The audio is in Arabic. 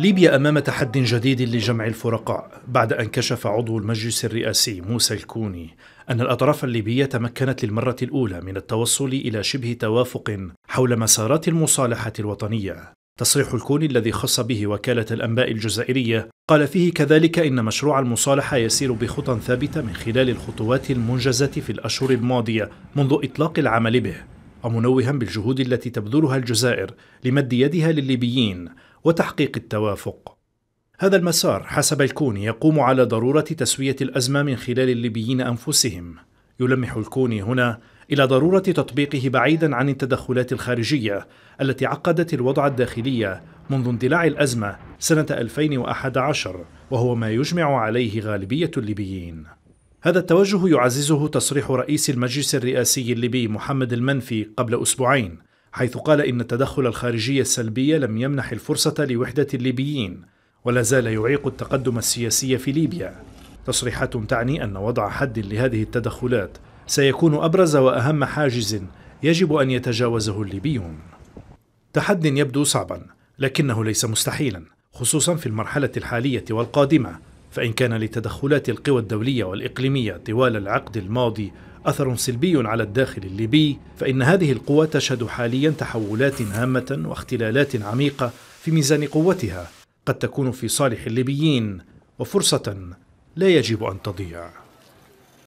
ليبيا امام تحد جديد لجمع الفرقاء بعد ان كشف عضو المجلس الرئاسي موسى الكوني ان الاطراف الليبيه تمكنت للمره الاولى من التوصل الى شبه توافق حول مسارات المصالحه الوطنيه تصريح الكوني الذي خص به وكاله الانباء الجزائريه قال فيه كذلك ان مشروع المصالحه يسير بخطى ثابته من خلال الخطوات المنجزه في الاشهر الماضيه منذ اطلاق العمل به ومنوها بالجهود التي تبذلها الجزائر لمد يدها للليبيين وتحقيق التوافق هذا المسار حسب الكوني يقوم على ضرورة تسوية الأزمة من خلال الليبيين أنفسهم يلمح الكوني هنا إلى ضرورة تطبيقه بعيدا عن التدخلات الخارجية التي عقدت الوضع الداخلي منذ اندلاع الأزمة سنة 2011 وهو ما يجمع عليه غالبية الليبيين هذا التوجه يعززه تصريح رئيس المجلس الرئاسي الليبي محمد المنفي قبل أسبوعين حيث قال إن التدخل الخارجي السلبي لم يمنح الفرصة لوحدة الليبيين ولا زال يعيق التقدم السياسي في ليبيا تصريحات تعني أن وضع حد لهذه التدخلات سيكون أبرز وأهم حاجز يجب أن يتجاوزه الليبيون تحد يبدو صعبا لكنه ليس مستحيلا خصوصا في المرحلة الحالية والقادمة فإن كان لتدخلات القوى الدولية والإقليمية طوال العقد الماضي أثر سلبي على الداخل الليبي فإن هذه القوى تشهد حاليا تحولات هامة واختلالات عميقة في ميزان قوتها قد تكون في صالح الليبيين وفرصة لا يجب أن تضيع